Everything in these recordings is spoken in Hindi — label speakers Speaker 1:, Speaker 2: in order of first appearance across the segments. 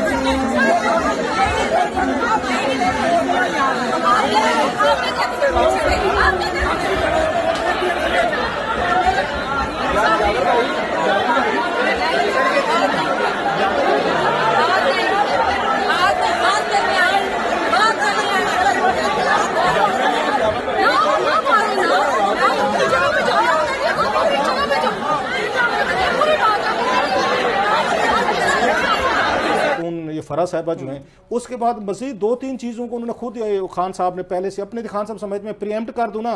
Speaker 1: Obrigado.
Speaker 2: फरा साहबा जो हैं उसके बाद मजीद दो तीन चीज़ों को उन्होंने खुद खान साहब ने पहले से अपने खान साहब समझ में प्रियम्प्ट कर दूँ ना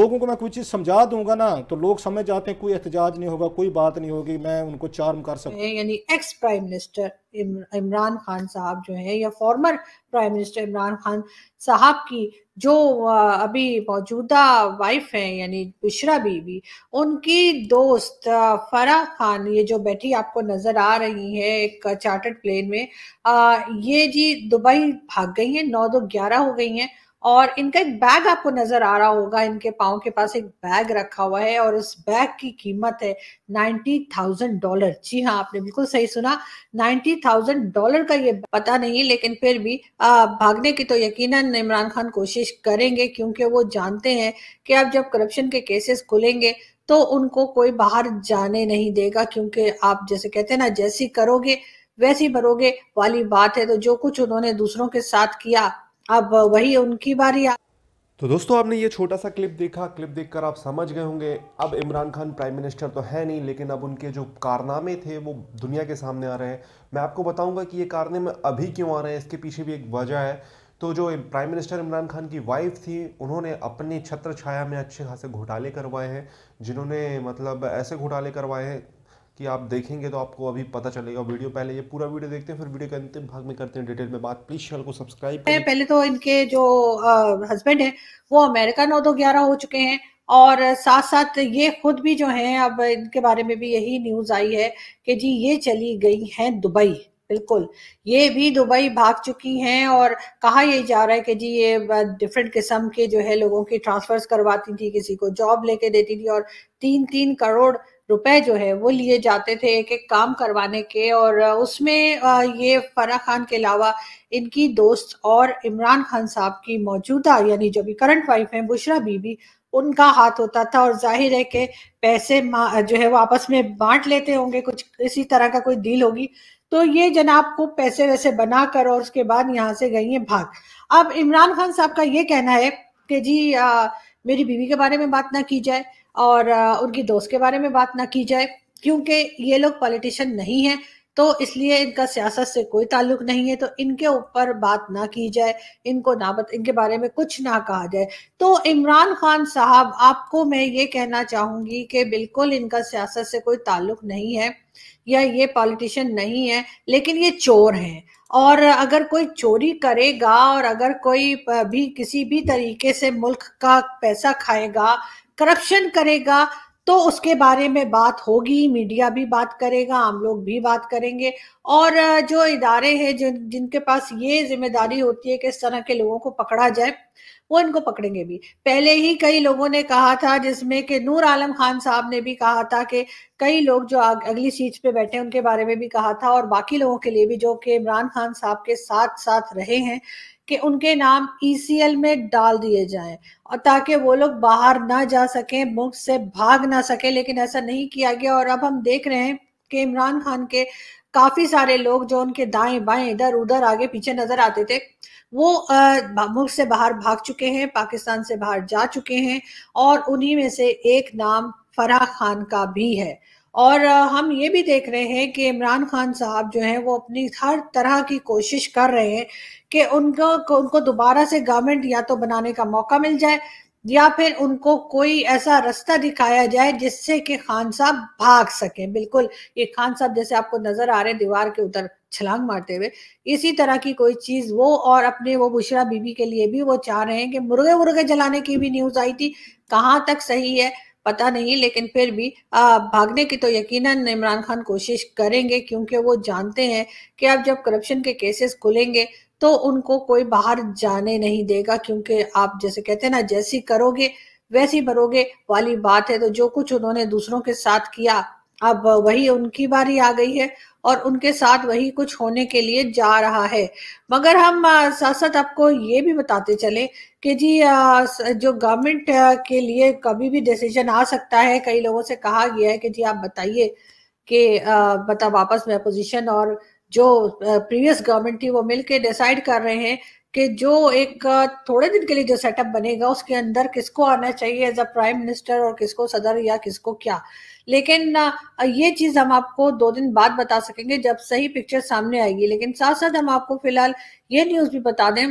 Speaker 2: लोगों को मैं कोई चीज़ समझा दूंगा ना तो लोग समझ जाते हैं कोई एहतजाज नहीं होगा कोई बात नहीं होगी मैं उनको चार्म कर सकता
Speaker 1: यानी ex prime minister Imran Khan साहब जो हैं या former prime minister Imran Khan साहब की जो अभी मौजूदा वाइफ हैं यानी बिशरा बीवी उनकी दोस्त फरा खान ये जो बैठी आपको नज़र आ रही है एक चार्टर्ड प्लेन में आ, ये जी दुबई भाग गई हैं नौ दो ग्यारह हो गई हैं और इनका एक बैग आपको नजर आ रहा होगा इनके पाओ के पास एक बैग रखा हुआ है और इस बैग की कीमत है नाइन्टी थाउजेंड डॉलर जी हाँ आपने बिल्कुल सही सुना नाइन्टी थाउजेंड डॉलर का ये पता नहीं लेकिन फिर भी आ, भागने की तो यकीनन इमरान खान कोशिश करेंगे क्योंकि वो जानते हैं कि अब जब करप्शन के केसेस खुलेंगे तो उनको कोई बाहर जाने नहीं देगा क्योंकि आप जैसे कहते हैं ना जैसी करोगे वैसी भरोगे वाली बात है तो जो कुछ उन्होंने दूसरों के साथ किया अब वही उनकी बारी आ...
Speaker 3: तो दोस्तों आपने ये छोटा सा क्लिप देखा क्लिप देखकर आप समझ गए होंगे अब इमरान खान प्राइम मिनिस्टर तो है नहीं लेकिन अब उनके जो कारनामे थे वो दुनिया के सामने आ रहे हैं मैं आपको बताऊंगा कि ये कारनामे अभी क्यों आ रहे हैं इसके पीछे भी एक वजह है तो जो प्राइम मिनिस्टर इमरान खान की वाइफ थी उन्होंने अपनी छत्र छाया में अच्छे खासे घोटाले करवाए हैं जिन्होंने मतलब ऐसे घोटाले करवाए हैं कि आप देखेंगे तो आपको अभी पता चलेगा वीडियो पहले ये पूरा वीडियो देखते हैं फिर वीडियो के अंतिम भाग में करते हैं डिटेल में बात प्लीज चैनल को सब्सक्राइब करें पहले
Speaker 1: तो इनके जो हस्बैंड है वो अमेरिका नौ दो ग्यारह हो चुके हैं और साथ साथ ये खुद भी जो हैं अब इनके बारे में भी यही न्यूज आई है कि जी ये चली गई हैं दुबई बिल्कुल ये भी दुबई भाग चुकी हैं और कहा यही जा रहा है कि जी ये डिफरेंट किस्म के जो है लोगों की ट्रांसफर्स करवाती थी किसी को जॉब लेके देती थी और तीन तीन करोड़ रुपए जो है वो लिए जाते थे एक एक काम करवाने के और उसमें ये फराह खान के अलावा इनकी दोस्त और इमरान खान साहब की मौजूदा यानी जो भी करंट वाइफ हैं बुशरा बीबी उनका हाथ होता था और जाहिर है कि पैसे जो है वो आपस में बांट लेते होंगे कुछ इसी तरह का कोई डील होगी तो ये जनाब खूब पैसे वैसे बना कर और उसके बाद यहाँ से गई है भाग अब इमरान खान साहब का ये कहना है कि जी आ, मेरी बीवी के बारे में बात ना की जाए और उनकी दोस्त के बारे में बात ना की जाए क्योंकि ये लोग पॉलिटिशियन नहीं है तो इसलिए इनका सियासत से कोई ताल्लुक नहीं है तो इनके ऊपर बात ना की जाए इनको ना बत, इनके बारे में कुछ ना कहा जाए तो इमरान खान साहब आपको मैं ये कहना चाहूंगी कि बिल्कुल इनका सियासत से कोई ताल्लुक नहीं है या ये पॉलिटिशियन नहीं है लेकिन ये चोर हैं और अगर कोई चोरी करेगा और अगर कोई भी किसी भी तरीके से मुल्क का पैसा खाएगा करप्शन करेगा तो उसके बारे में बात होगी मीडिया भी बात करेगा हम लोग भी बात करेंगे और जो इदारे हैं जिन जिनके पास ये जिम्मेदारी होती है कि इस तरह के लोगों को पकड़ा जाए वो इनको पकड़ेंगे भी पहले ही कई लोगों ने कहा था जिसमें कि नूर आलम खान साहब ने भी कहा था कि कई लोग जो अगली सीट पे बैठे हैं उनके बारे में भी कहा था और बाकी लोगों के लिए भी जो कि इमरान खान साहब के साथ साथ रहे हैं कि उनके नाम ई e में डाल दिए जाएं और ताकि वो लोग बाहर ना जा सकें मुख से भाग ना सके लेकिन ऐसा नहीं किया गया और अब हम देख रहे हैं कि इमरान खान के काफी सारे लोग जो उनके दाएं बाएं इधर उधर आगे पीछे नजर आते थे वो मुल्क से बाहर भाग चुके हैं पाकिस्तान से बाहर जा चुके हैं और उन्हीं में से एक नाम फराह खान का भी है और हम ये भी देख रहे हैं कि इमरान खान साहब जो हैं वो अपनी हर तरह की कोशिश कर रहे हैं कि उनको उनको दोबारा से गवर्नमेंट या तो बनाने का मौका मिल जाए या फिर उनको कोई ऐसा रास्ता दिखाया जाए जिससे कि खान साहब भाग सके बिल्कुल ये खान साहब जैसे आपको नजर आ रहे हैं दीवार के उतर छलांग मारते हुए इसी तरह की कोई चीज वो और अपने वो बुशरा बीबी के लिए भी वो चाह रहे हैं कि मुर्गे मुर्गे जलाने की भी न्यूज आई थी कहाँ तक सही है पता नहीं लेकिन फिर भी आ, भागने की तो यकीनन इमरान खान कोशिश करेंगे क्योंकि वो जानते हैं कि अब जब करप्शन के केसेस खुलेंगे तो उनको कोई बाहर जाने नहीं देगा क्योंकि आप जैसे कहते हैं ना जैसी करोगे वैसी भरोगे वाली बात है तो जो कुछ उन्होंने दूसरों के साथ किया अब वही उनकी बारी आ गई है और उनके साथ वही कुछ होने के लिए जा रहा है मगर हम साथ साथ आपको ये भी बताते चले कि जी जो गवर्नमेंट के लिए कभी भी डिसीजन आ सकता है कई लोगों से कहा गया है कि जी आप बताइए कि बता मतलब वापस में अपोजिशन और जो प्रीवियस गवर्नमेंट थी वो मिलके डिसाइड कर रहे हैं कि जो एक थोड़े दिन के लिए जो सेटअप बनेगा उसके अंदर किसको आना चाहिए एज अ प्राइम मिनिस्टर और किसको सदर या किसको क्या लेकिन ये चीज हम आपको दो दिन बाद बता सकेंगे जब सही पिक्चर सामने आएगी लेकिन साथ साथ हम आपको फिलहाल ये न्यूज भी बता दें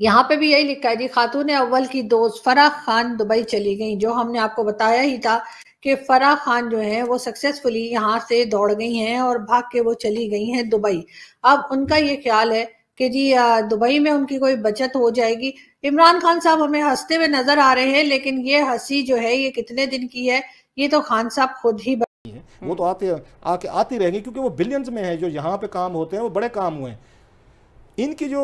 Speaker 1: यहाँ पे भी यही लिखा है जी खातून अव्वल की दोस्त फराह खान दुबई चली गई जो हमने आपको बताया ही था कि फराह खान जो है वो सक्सेसफुली यहाँ से दौड़ गई हैं और भाग के वो चली गई हैं दुबई अब उनका ये ख्याल है कि जी दुबई में उनकी कोई बचत हो जाएगी इमरान खान साहब हमें हंसते हुए नजर आ रहे हैं लेकिन ये हंसी जो है ये कितने दिन की है ये तो खान साहब खुद ही
Speaker 2: है वो तो आते आके आती रहेंगी क्योंकि वो बिलियंस में है जो यहाँ पे काम होते हैं वो बड़े काम हुए हैं इनकी जो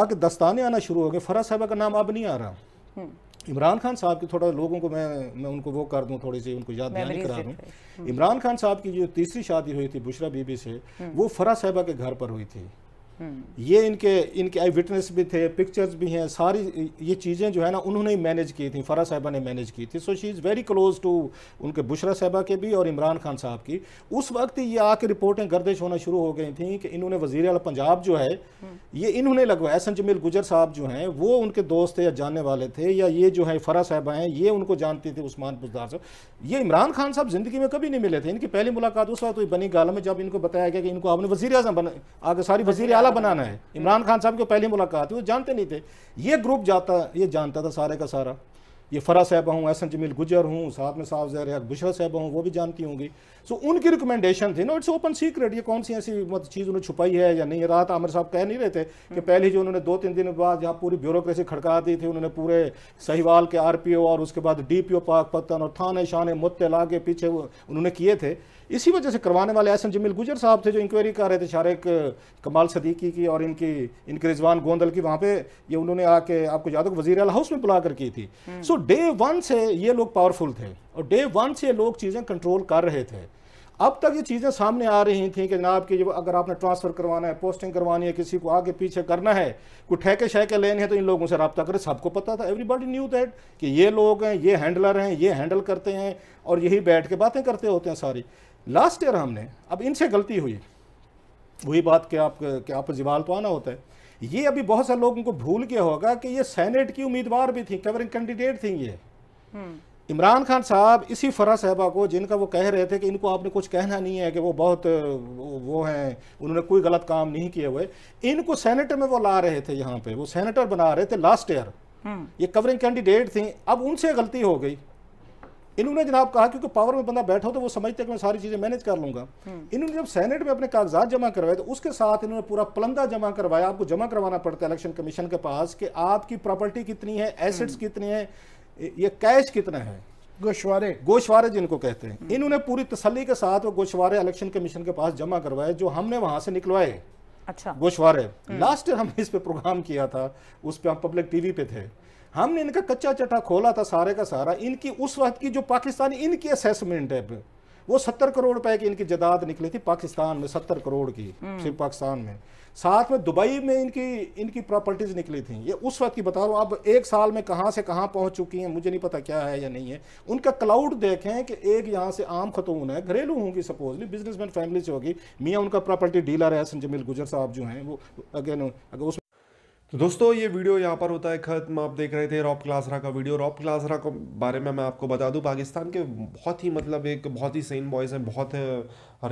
Speaker 2: आके दस्ताने आना शुरू हो गए फराह साहब का नाम अब नहीं आ रहा हम्म। इमरान खान साहब की थोड़ा लोगों को मैं मैं उनको वो कर दूं थोड़ी सी उनको याद दहानी करा दूं हम्म। इमरान खान साहब की जो तीसरी शादी हुई थी बुशरा बीबी से हम्म। वो फरा साहबा के घर पर हुई थी हम्म। ये इनके इनके आई विटनेस भी थे पिक्चर्स भी हैं सारी ये चीज़ें जो है ना उन्होंने मैनेज की थी फरा साहबा ने मैनेज की थी so she is very close to उनके बुशरा साहबा के भी और इमरान खान साहब की उस वक्त ये आके रिपोर्टें गर्दिश होना शुरू हो गई थी कि इन्होंने वजीर अल पंजाब जो है हम्म। ये इन्होंने लगवाया एस एन जमील गुजर साहब जो हैं वो उनके दोस्त थे या जानने वाले थे या ये जो है फरा साहबा हैं ये उनको जानते थे उस्मान बुजदार साहब ये इमरान खान साहब ज़िंदगी में कभी नहीं मिले थे इनकी पहली मुलाकात उस वक्त हुई बनी गाल में जब इनको बताया गया कि इनको आपने वजी अजम बना आगे सारी वजी अला बनाना है इमरान खान साहब की पहली मुलाकात थी वो जानते नहीं थे ये ग्रुप जाता ये जानता था सारे का सारा ये फ़रा साहबा हूँ एहसन जमील गुजर हूँ साथ में साहब जहर हक बुशरा साहबा हूँ वो भी जानती होंगी सो उनकी रिकमेंडेशन थी ना इट्स ओपन सीक्रेट ये कौन सी ऐसी मत चीज़ उन्हें छुपाई है या नहीं रात आमिर साहब कह नहीं रहे थे कि हम्म। पहले जो उन्होंने दो तीन दिन बाद जहाँ पूरी ब्यूरोक्रेसी खड़का दी थी उन्होंने पूरे सहीवाल के आर पी ओ और उसके बाद डी पी ओ पाक पत्तन और थाने शाने मुतला के पीछे उन्होंने किए थे इसी वजह से करवाने वाले एहसन जमील गुजर साहब थे जो इंक्वायरी कर रहे थे शारिक कमाल सदीकी की और इनकी इनके रिजवान गोंदल की वहाँ पे ये उन्होंने आके आपको याद हो वजीर हाउस में बुला कर की थी सो हम्म। डे वन से ये लोग पावरफुल थे और डे वन से ये लोग चीज़ें कंट्रोल कर रहे थे अब तक ये चीज़ें सामने आ रही थी कि जनाब की जब अगर आपने ट्रांसफ़र करवाना है पोस्टिंग करवानी है किसी को आगे पीछे करना है कोई ठेके शहके लेने हैं तो इन लोगों से रबता करें सबको पता था एवरीबॉडी न्यू दैट कि ये लोग हैं ये हैंडलर हैं ये हैंडल करते हैं और यही बैठ के बातें करते होते हैं सारी लास्ट ईयर हमने अब इनसे गलती हुई वही बात कि आप कि आप जिवाल तो आना होता है ये अभी बहुत सारे लोग उनको भूल गया होगा कि ये सेनेट की उम्मीदवार भी थी कवरिंग कैंडिडेट थी ये हम्म। इमरान खान साहब इसी फरा साहबा को जिनका वो कह रहे थे कि इनको आपने कुछ कहना नहीं है कि वो बहुत वो हैं उन्होंने कोई गलत काम नहीं किए हुए इनको सेनेटर में वो ला रहे थे यहाँ पे वो सेनेटर बना रहे थे लास्ट हम्म। ईयर ये कवरिंग कैंडिडेट थी अब उनसे गलती हो गई इन्होंने जनाब कहा क्योंकि पावर में बंदा बैठा हो तो वो समझते कि मैं सारी चीज़ें मैनेज कर लूंगा हम्म। इन्होंने जब सेनेट में अपने कागजात जमा करवाए तो उसके साथ इन्होंने पूरा पलंदा जमा करवाया आपको जमा करवाना पड़ता है इलेक्शन कमीशन के पास कि आपकी प्रॉपर्टी कितनी है एसेट्स हम्म। कितने हैं ये कैश कितना है गोशवारे गोशवारे जिनको कहते हैं इन्होंने पूरी तसली के साथ वो गोशवारे इलेक्शन कमीशन के पास जमा करवाए जो हमने वहां से निकलवाए अच्छा गोशवारे लास्ट हम्म। ईयर हमने इस पे प्रोग्राम किया था उस पे हम पब्लिक टीवी पे थे हमने इनका कच्चा चटा खोला था सारे का सारा इनकी उस वक्त की जो पाकिस्तानी इनकी असेसमेंट है वो सत्तर करोड़ रुपए की इनकी जदाद निकली थी पाकिस्तान में सत्तर करोड़ की हम्म। सिर्फ पाकिस्तान में साथ में दुबई में इनकी इनकी प्रॉपर्टीज निकली थी ये उस वक्त की बता रहा हूँ अब एक साल में कहाँ से कहाँ पहुँच चुकी हैं मुझे नहीं पता क्या है या नहीं है उनका क्लाउड देखें कि एक यहाँ से आम खतून है घरेलू होंगी सपोजली बिजनेसमैन फैमिली से होगी मियाँ उनका प्रॉपर्टी डीलर है संजमिल गुजर साहब जो हैं वो अगेन अगर उस तो दोस्तों
Speaker 3: ये वीडियो यहाँ पर होता है ख़त्म आप देख रहे थे रॉप क्लासरा का वीडियो रॉप क्लासरा के बारे में मैं आपको बता दूं पाकिस्तान के बहुत ही मतलब एक बहुत ही सेन वॉइस है बहुत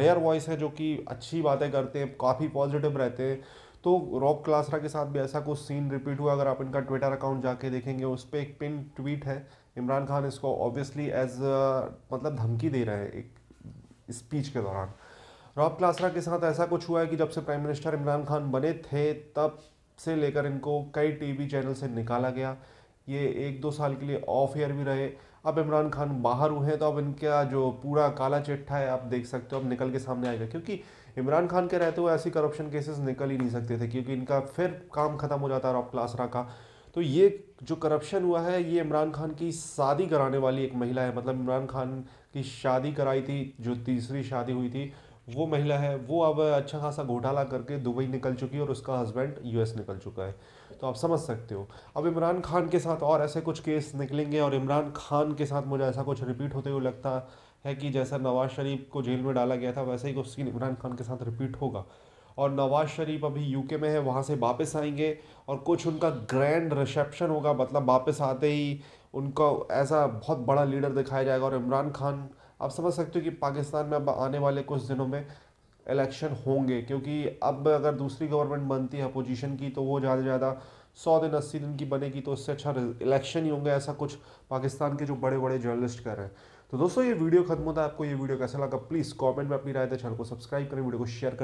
Speaker 3: रेयर वॉइस है जो कि अच्छी बातें करते हैं काफ़ी पॉजिटिव रहते हैं तो रॉप क्लासरा के साथ भी ऐसा कुछ सीन रिपीट हुआ अगर आप इनका ट्विटर अकाउंट जाके देखेंगे उस पर एक पिन ट्वीट है इमरान खान इसको ऑब्वियसली एज मतलब धमकी दे रहे हैं एक स्पीच के दौरान रॉप क्लासरा के साथ ऐसा कुछ हुआ है कि जब से प्राइम मिनिस्टर इमरान खान बने थे तब से लेकर इनको कई टीवी चैनल से निकाला गया ये एक दो साल के लिए ऑफ एयर भी रहे अब इमरान खान बाहर हुए हैं तो अब इनका जो पूरा काला चिट्ठा है आप देख सकते हो अब निकल के सामने आएगा क्योंकि इमरान खान के रहते हुए ऐसी करप्शन केसेस निकल ही नहीं सकते थे क्योंकि इनका फिर काम ख़त्म हो जाता है क्लासरा का तो ये जो करप्शन हुआ है ये इमरान खान की शादी कराने वाली एक महिला है मतलब इमरान खान की शादी कराई थी जो तीसरी शादी हुई थी वो महिला है वो अब अच्छा खासा घोटाला करके दुबई निकल चुकी है और उसका हस्बैंड यूएस निकल चुका है तो आप समझ सकते हो अब इमरान खान के साथ और ऐसे कुछ केस निकलेंगे और इमरान खान के साथ मुझे ऐसा कुछ रिपीट होते हुए लगता है कि जैसा नवाज़ शरीफ को जेल में डाला गया था वैसे ही उसकी सीन इमरान खान के साथ रिपीट होगा और नवाज़ शरीफ अभी यूके में है वहाँ से वापस आएंगे और कुछ उनका ग्रैंड रिसेप्शन होगा मतलब वापस आते ही उनका ऐसा बहुत बड़ा लीडर दिखाया जाएगा और इमरान खान आप समझ सकते हो कि पाकिस्तान में अब आने वाले कुछ दिनों में इलेक्शन होंगे क्योंकि अब अगर दूसरी गवर्नमेंट बनती है अपोजिशन की तो वो ज़्यादा से ज़्यादा सौ दिन अस्सी दिन की बनेगी तो उससे अच्छा इलेक्शन ही होंगे ऐसा कुछ पाकिस्तान के जो बड़े बड़े जर्नलिस्ट कर रहे हैं तो दोस्तों ये वीडियो खत्म होता है आपको ये वीडियो कैसा लगा प्लीज़ कमेंट में अपनी राय दे चैनल को सब्सक्राइब करें वीडियो को शेयर करें